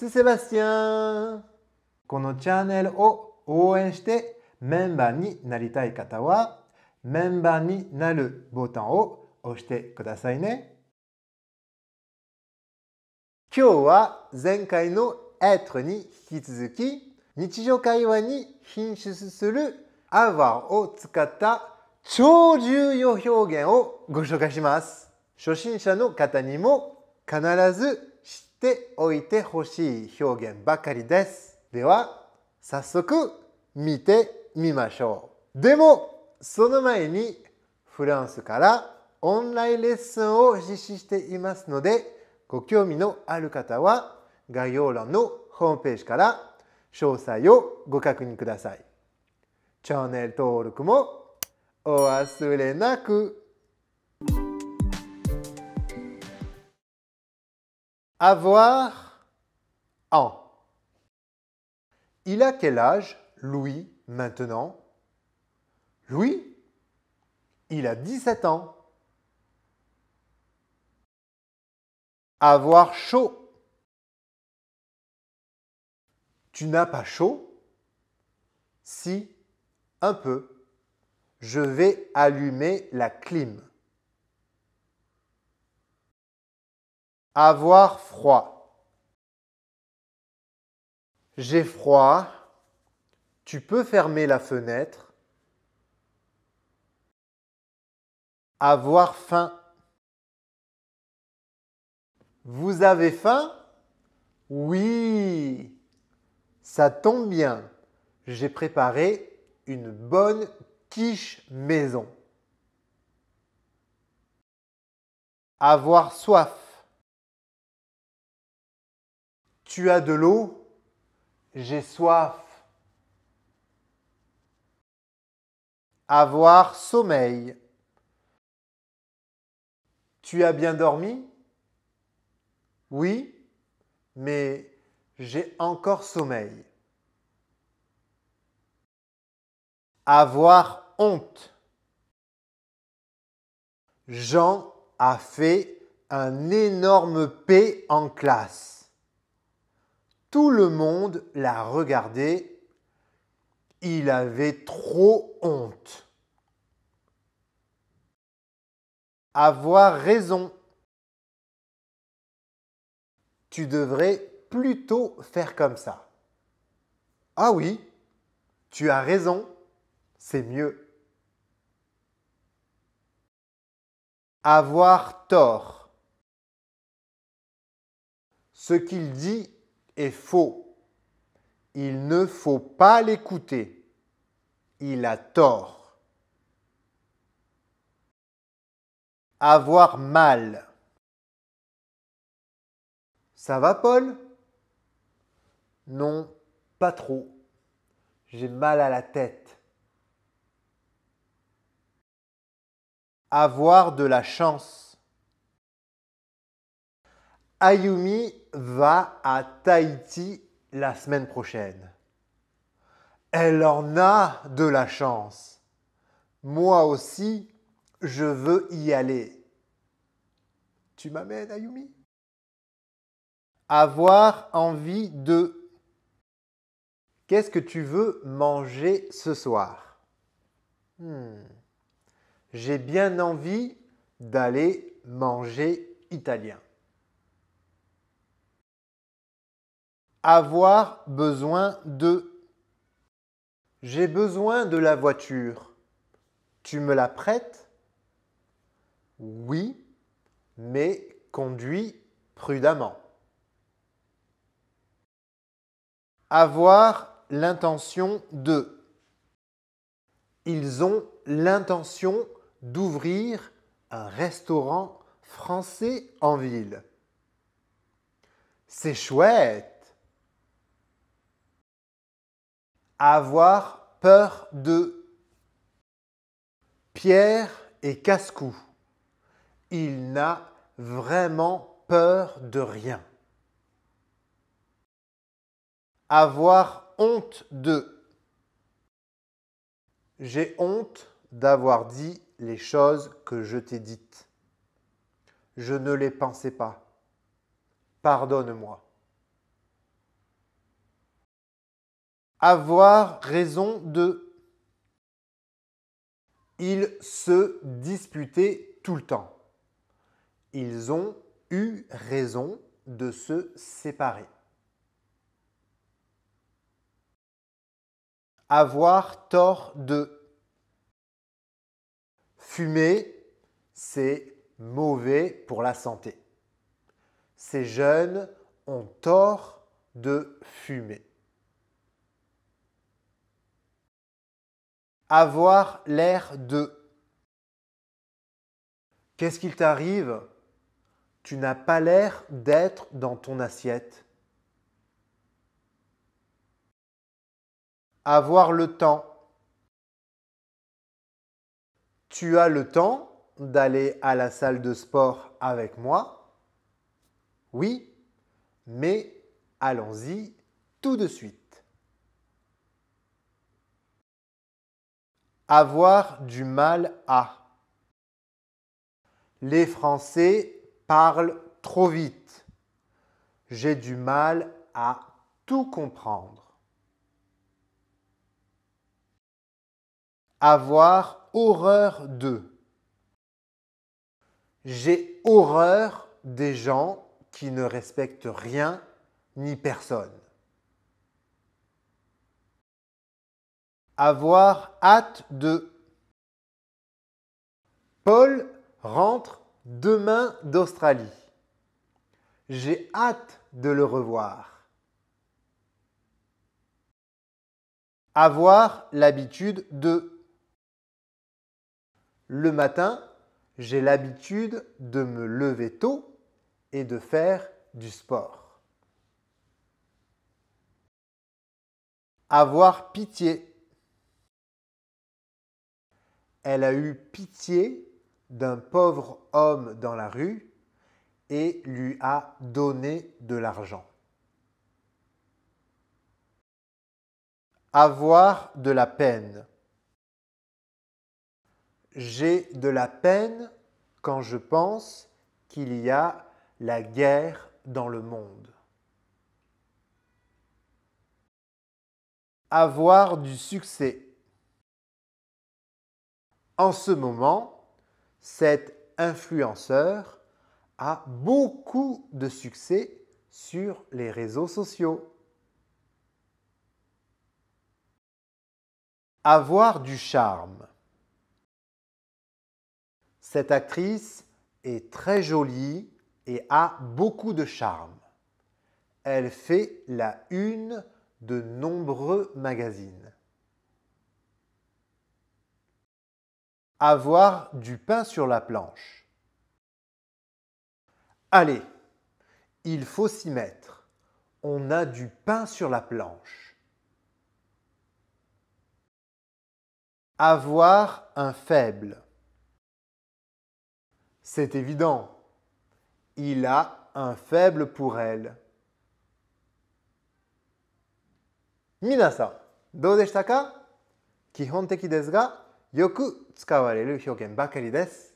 C'est s é b a このチャンネルを応援してメンバーになりたい方はメンバーになるボタンを押してくださいね。今日は前回の être に引き続き日常会話に品質するアワー」を使った超重要表現をご紹介します。初心者の方にも必ずておいてほしい表現ばかりです。では早速見てみましょう。でもその前にフランスからオンラインレッスンを実施していますのでご興味のある方は概要欄のホームページから詳細をご確認ください。チャンネル登録もお忘れなく。Avoir an. Il a quel âge, Louis, maintenant Louis Il a 17 ans. Avoir chaud. Tu n'as pas chaud Si, un peu. Je vais allumer la clim. Avoir froid. J'ai froid. Tu peux fermer la fenêtre. Avoir faim. Vous avez faim Oui. Ça tombe bien. J'ai préparé une bonne quiche maison. Avoir soif. Tu as de l'eau J'ai soif. Avoir sommeil. Tu as bien dormi Oui, mais j'ai encore sommeil. Avoir honte. Jean a fait un énorme P en classe. Tout le monde l'a regardé. Il avait trop honte. Avoir raison. Tu devrais plutôt faire comme ça. Ah oui, tu as raison, c'est mieux. Avoir tort. Ce qu'il dit est faux. Il ne faut pas l'écouter. Il a tort. Avoir mal. Ça va, Paul Non, pas trop. J'ai mal à la tête. Avoir de la chance. Ayumi va à Tahiti la semaine prochaine. Elle en a de la chance. Moi aussi, je veux y aller. Tu m'amènes, Ayumi Avoir envie de... Qu'est-ce que tu veux manger ce soir hmm. J'ai bien envie d'aller manger italien. Avoir besoin de. J'ai besoin de la voiture. Tu me la prêtes Oui, mais conduis prudemment. Avoir l'intention de. Ils ont l'intention d'ouvrir un restaurant français en ville. C'est chouette Avoir peur de. Pierre et casse-cou. Il n'a vraiment peur de rien. Avoir honte de. J'ai honte d'avoir dit les choses que je t'ai dites. Je ne les pensais pas. Pardonne-moi. Avoir raison de. Ils se disputaient tout le temps. Ils ont eu raison de se séparer. Avoir tort de. Fumer, c'est mauvais pour la santé. Ces jeunes ont tort de fumer. Avoir l'air de. Qu'est-ce qu'il t'arrive Tu n'as pas l'air d'être dans ton assiette. Avoir le temps. Tu as le temps d'aller à la salle de sport avec moi Oui, mais allons-y tout de suite. Avoir du mal à. Les Français parlent trop vite. J'ai du mal à tout comprendre. Avoir horreur de. J'ai horreur des gens qui ne respectent rien ni personne. avoir hâte de. Paul rentre demain d'Australie. J'ai hâte de le revoir. Avoir l'habitude de. Le matin, j'ai l'habitude de me lever tôt et de faire du sport. Avoir pitié. Elle a eu pitié d'un pauvre homme dans la rue et lui a donné de l'argent. Avoir de la peine. J'ai de la peine quand je pense qu'il y a la guerre dans le monde. Avoir du succès en ce moment, cet influenceur a beaucoup de succès sur les réseaux sociaux. Avoir du charme. Cette actrice est très jolie et a beaucoup de charme. Elle fait la une de nombreux magazines. Avoir du pain sur la planche. Allez, il faut s'y mettre. On a du pain sur la planche. Avoir un faible. C'est évident. Il a un faible pour elle. Minasa, do yoku 使われる表現ばかりです。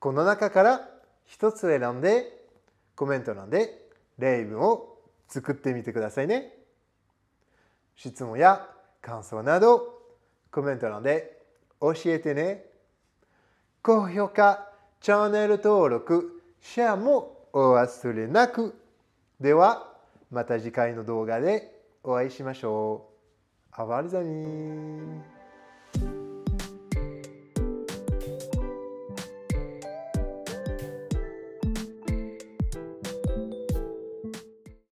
この中から一つ選んでコメント欄で例文を作ってみてくださいね。質問や感想などコメント欄で教えてね。高評価、チャンネル登録、シェアもお忘れなく。では、また次回の動画でお会いしましょう。あばれざに